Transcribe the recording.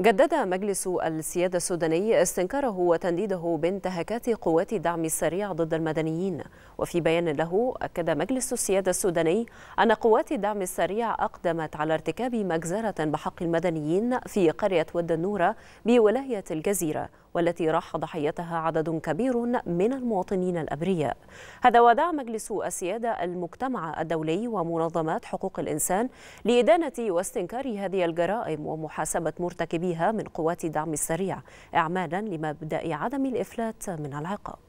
جدد مجلس السيادة السوداني استنكاره وتنديده بانتهاكات قوات الدعم السريع ضد المدنيين وفي بيان له أكد مجلس السيادة السوداني أن قوات الدعم السريع أقدمت على ارتكاب مجزرة بحق المدنيين في قرية ود النورة بولاية الجزيرة والتي راح ضحيتها عدد كبير من المواطنين الأبرياء هذا ودع مجلس السيادة المجتمع الدولي ومنظمات حقوق الإنسان لإدانة واستنكار هذه الجرائم ومحاسبة مرتكبين بها من قوات دعم السريع إعمالا لمبدأ عدم الإفلات من العقاب